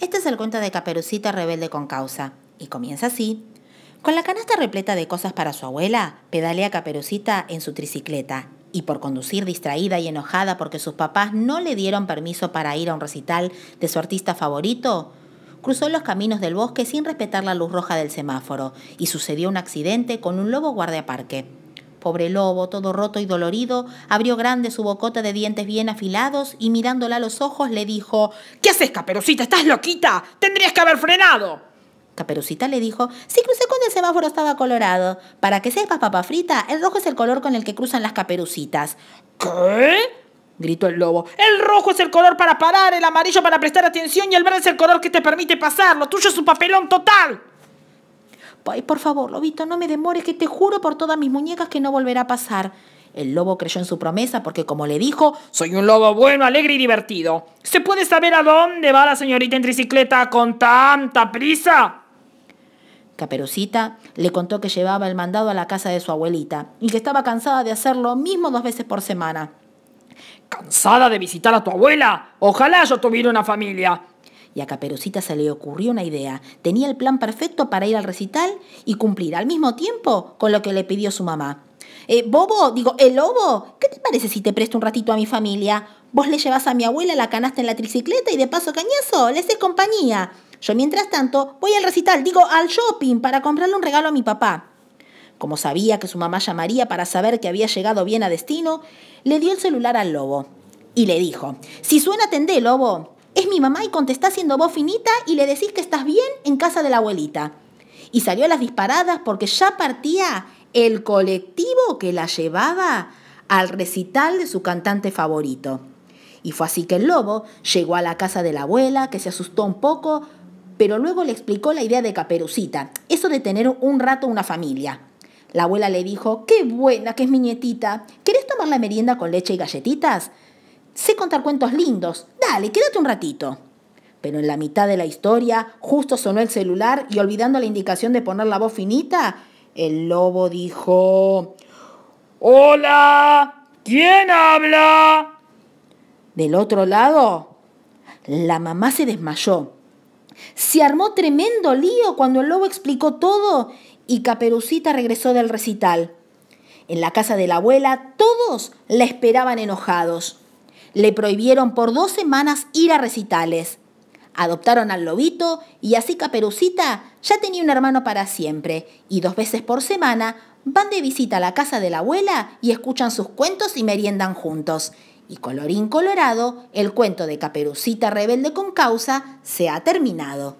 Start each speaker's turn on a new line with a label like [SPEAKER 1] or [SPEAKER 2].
[SPEAKER 1] Este es el cuento de Caperucita Rebelde con Causa, y comienza así. Con la canasta repleta de cosas para su abuela, pedalea Caperucita en su tricicleta, y por conducir distraída y enojada porque sus papás no le dieron permiso para ir a un recital de su artista favorito, cruzó los caminos del bosque sin respetar la luz roja del semáforo, y sucedió un accidente con un lobo guardiaparque. Pobre lobo, todo roto y dolorido, abrió grande su bocota de dientes bien afilados y mirándola a los ojos le dijo, ¿Qué haces, Caperucita? ¿Estás loquita? ¡Tendrías que haber frenado! Caperucita le dijo, si crucé cuando el semáforo estaba colorado. Para que sepas, papá frita, el rojo es el color con el que cruzan las caperucitas. ¿Qué? gritó el lobo. El rojo es el color para parar, el amarillo para prestar atención y el verde es el color que te permite pasarlo. tuyo es un papelón total por favor, lobito, no me demores, que te juro por todas mis muñecas que no volverá a pasar. El lobo creyó en su promesa porque, como le dijo, soy un lobo bueno, alegre y divertido. ¿Se puede saber a dónde va la señorita en tricicleta con tanta prisa? Caperucita le contó que llevaba el mandado a la casa de su abuelita y que estaba cansada de hacer lo mismo dos veces por semana. ¿Cansada de visitar a tu abuela? Ojalá yo tuviera una familia. Y a Caperucita se le ocurrió una idea. Tenía el plan perfecto para ir al recital y cumplir al mismo tiempo con lo que le pidió su mamá. Eh, bobo, digo, el eh, lobo, ¿qué te parece si te presto un ratito a mi familia? Vos le llevas a mi abuela la canasta en la tricicleta y de paso cañazo, le haces compañía. Yo mientras tanto voy al recital, digo, al shopping para comprarle un regalo a mi papá. Como sabía que su mamá llamaría para saber que había llegado bien a destino, le dio el celular al lobo y le dijo, si suena, atendé, lobo es mi mamá y contestá siendo vos finita y le decís que estás bien en casa de la abuelita. Y salió a las disparadas porque ya partía el colectivo que la llevaba al recital de su cantante favorito. Y fue así que el lobo llegó a la casa de la abuela, que se asustó un poco, pero luego le explicó la idea de Caperucita, eso de tener un rato una familia. La abuela le dijo, qué buena que es mi nietita, ¿querés tomar la merienda con leche y galletitas? Sé contar cuentos lindos, Dale, quédate un ratito. Pero en la mitad de la historia, justo sonó el celular y olvidando la indicación de poner la voz finita, el lobo dijo... Hola, ¿quién habla? Del otro lado, la mamá se desmayó. Se armó tremendo lío cuando el lobo explicó todo y Caperucita regresó del recital. En la casa de la abuela todos la esperaban enojados le prohibieron por dos semanas ir a recitales. Adoptaron al lobito y así Caperucita ya tenía un hermano para siempre y dos veces por semana van de visita a la casa de la abuela y escuchan sus cuentos y meriendan juntos. Y colorín colorado, el cuento de Caperucita rebelde con causa se ha terminado.